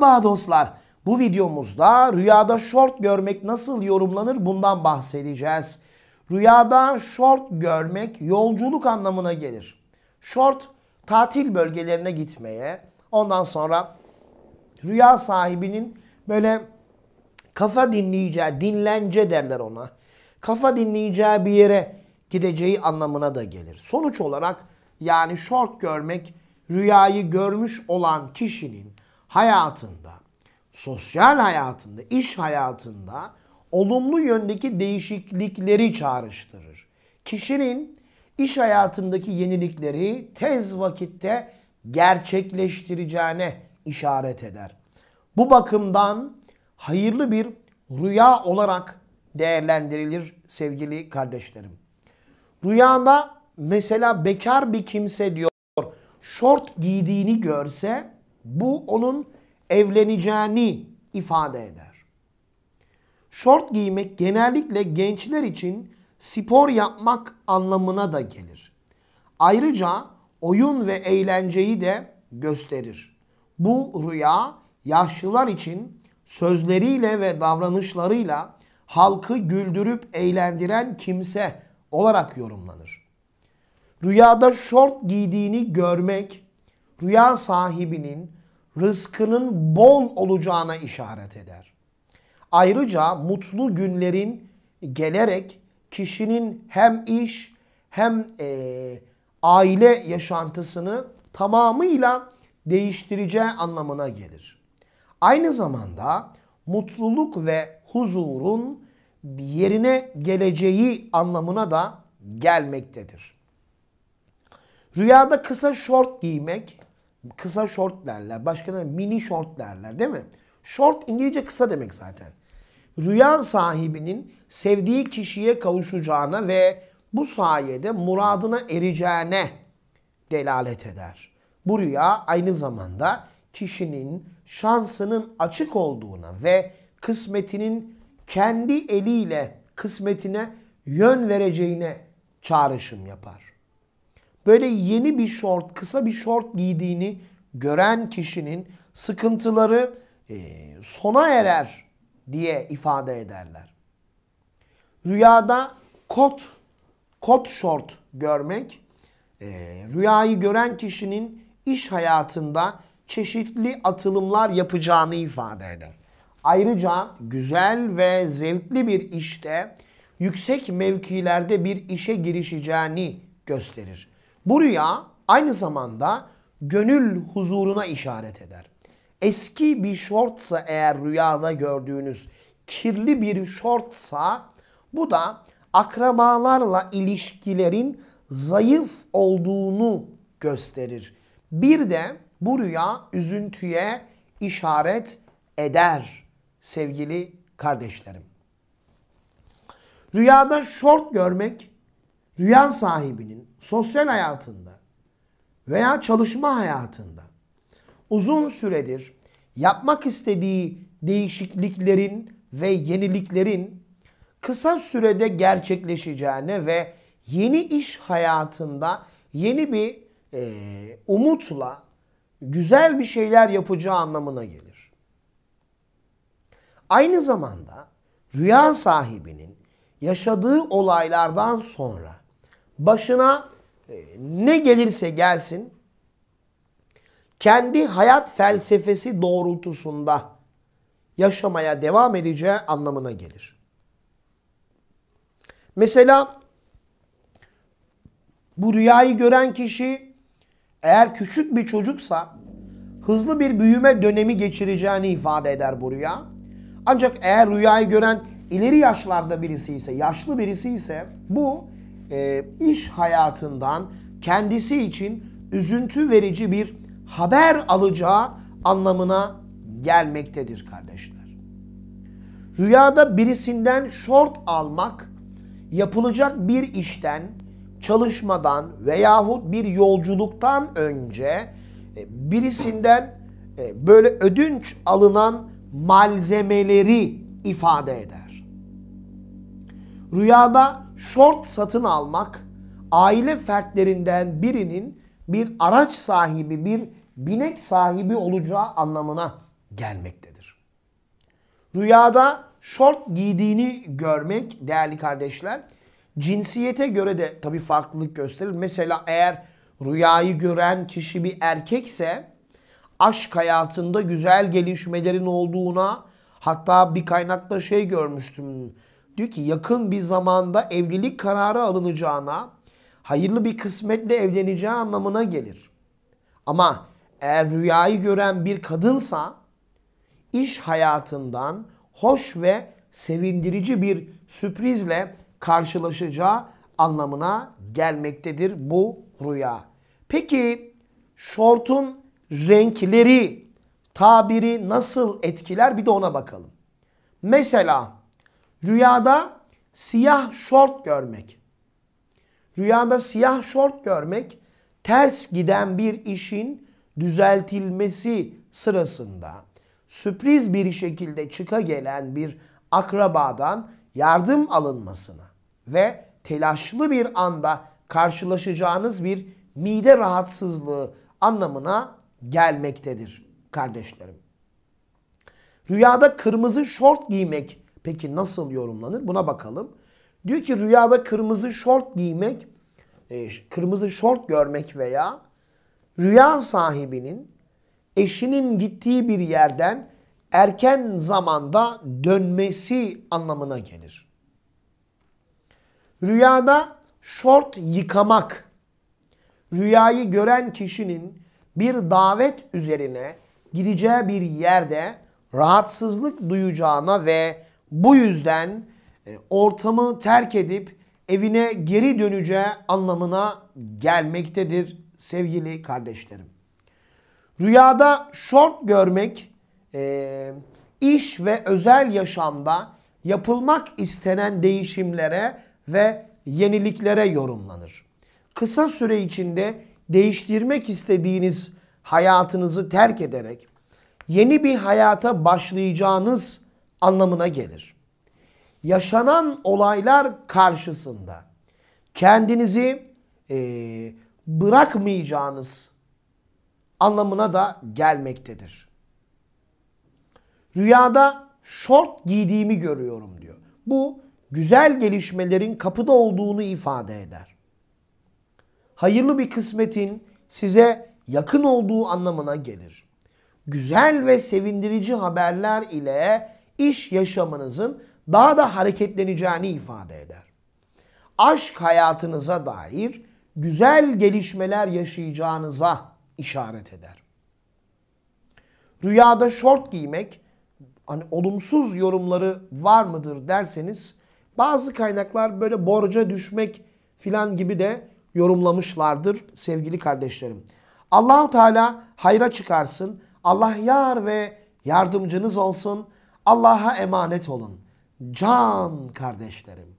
Merhaba dostlar. Bu videomuzda rüyada short görmek nasıl yorumlanır bundan bahsedeceğiz. Rüyada short görmek yolculuk anlamına gelir. Short tatil bölgelerine gitmeye, ondan sonra rüya sahibinin böyle kafa dinleyeceği, dinlence derler ona. Kafa dinleyeceği bir yere gideceği anlamına da gelir. Sonuç olarak yani short görmek rüyayı görmüş olan kişinin hayatında, sosyal hayatında, iş hayatında olumlu yöndeki değişiklikleri çağrıştırır. Kişinin iş hayatındaki yenilikleri tez vakitte gerçekleştireceğine işaret eder. Bu bakımdan hayırlı bir rüya olarak değerlendirilir sevgili kardeşlerim. Rüyanda mesela bekar bir kimse diyor şort giydiğini görse bu onun evleneceğini ifade eder. Şort giymek genellikle gençler için spor yapmak anlamına da gelir. Ayrıca oyun ve eğlenceyi de gösterir. Bu rüya yaşlılar için sözleriyle ve davranışlarıyla halkı güldürüp eğlendiren kimse olarak yorumlanır. Rüyada şort giydiğini görmek, rüya sahibinin rızkının bol olacağına işaret eder. Ayrıca mutlu günlerin gelerek kişinin hem iş hem e, aile yaşantısını tamamıyla değiştireceği anlamına gelir. Aynı zamanda mutluluk ve huzurun yerine geleceği anlamına da gelmektedir. Rüyada kısa şort giymek Kısa short derler. Başka ne? Mini short derler değil mi? Short İngilizce kısa demek zaten. Rüya sahibinin sevdiği kişiye kavuşacağına ve bu sayede muradına ereceğine delalet eder. Bu rüya aynı zamanda kişinin şansının açık olduğuna ve kısmetinin kendi eliyle kısmetine yön vereceğine çağrışım yapar böyle yeni bir short, kısa bir short giydiğini gören kişinin sıkıntıları e, sona erer diye ifade ederler. Rüyada kot, kot short görmek, e, rüyayı gören kişinin iş hayatında çeşitli atılımlar yapacağını ifade eder. Ayrıca güzel ve zevkli bir işte yüksek mevkilerde bir işe girişeceğini gösterir. Bu rüya aynı zamanda gönül huzuruna işaret eder. Eski bir şortsa eğer rüyada gördüğünüz kirli bir şortsa bu da akrabalarla ilişkilerin zayıf olduğunu gösterir. Bir de bu rüya üzüntüye işaret eder sevgili kardeşlerim. Rüyada şort görmek Rüyan sahibinin sosyal hayatında veya çalışma hayatında uzun süredir yapmak istediği değişikliklerin ve yeniliklerin kısa sürede gerçekleşeceğine ve yeni iş hayatında yeni bir e, umutla güzel bir şeyler yapacağı anlamına gelir. Aynı zamanda rüya sahibinin yaşadığı olaylardan sonra başına e, ne gelirse gelsin kendi hayat felsefesi doğrultusunda yaşamaya devam edeceği anlamına gelir. Mesela bu rüyayı gören kişi eğer küçük bir çocuksa hızlı bir büyüme dönemi geçireceğini ifade eder bu rüya. Ancak eğer rüyayı gören ileri yaşlarda birisi ise, yaşlı birisi ise bu e, iş hayatından kendisi için üzüntü verici bir haber alacağı anlamına gelmektedir kardeşler. Rüyada birisinden şort almak yapılacak bir işten, çalışmadan veyahut bir yolculuktan önce e, birisinden e, böyle ödünç alınan malzemeleri ifade eder. Rüyada short satın almak, aile fertlerinden birinin bir araç sahibi, bir binek sahibi olacağı anlamına gelmektedir. Rüyada short giydiğini görmek değerli kardeşler cinsiyete göre de tabii farklılık gösterir. Mesela eğer rüyayı gören kişi bir erkekse aşk hayatında güzel gelişmelerin olduğuna hatta bir kaynakta şey görmüştüm diyor ki yakın bir zamanda evlilik kararı alınacağına, hayırlı bir kısmetle evleneceği anlamına gelir. Ama eğer rüyayı gören bir kadınsa iş hayatından hoş ve sevindirici bir sürprizle karşılaşacağı anlamına gelmektedir bu rüya. Peki şortun renkleri tabiri nasıl etkiler bir de ona bakalım. Mesela Rüyada siyah şort görmek. Rüyada siyah şort görmek ters giden bir işin düzeltilmesi sırasında sürpriz bir şekilde çıka gelen bir akrabadan yardım alınmasını ve telaşlı bir anda karşılaşacağınız bir mide rahatsızlığı anlamına gelmektedir kardeşlerim. Rüyada kırmızı şort giymek Peki nasıl yorumlanır? Buna bakalım. Diyor ki rüyada kırmızı şort giymek, e, kırmızı şort görmek veya rüya sahibinin eşinin gittiği bir yerden erken zamanda dönmesi anlamına gelir. Rüyada şort yıkamak, rüyayı gören kişinin bir davet üzerine gideceği bir yerde rahatsızlık duyacağına ve bu yüzden e, ortamı terk edip evine geri döneceği anlamına gelmektedir sevgili kardeşlerim. Rüyada şort görmek e, iş ve özel yaşamda yapılmak istenen değişimlere ve yeniliklere yorumlanır. Kısa süre içinde değiştirmek istediğiniz hayatınızı terk ederek yeni bir hayata başlayacağınız anlamına gelir. Yaşanan olaylar karşısında kendinizi e, bırakmayacağınız anlamına da gelmektedir. Rüyada şort giydiğimi görüyorum diyor. Bu güzel gelişmelerin kapıda olduğunu ifade eder. Hayırlı bir kısmetin size yakın olduğu anlamına gelir. Güzel ve sevindirici haberler ile iş yaşamınızın daha da hareketleneceğini ifade eder. Aşk hayatınıza dair güzel gelişmeler yaşayacağınıza işaret eder. Rüyada şort giymek hani olumsuz yorumları var mıdır derseniz bazı kaynaklar böyle borca düşmek filan gibi de yorumlamışlardır sevgili kardeşlerim. Allahu Teala hayra çıkarsın. Allah yar ve yardımcınız olsun. Allah'a emanet olun. Can kardeşlerim.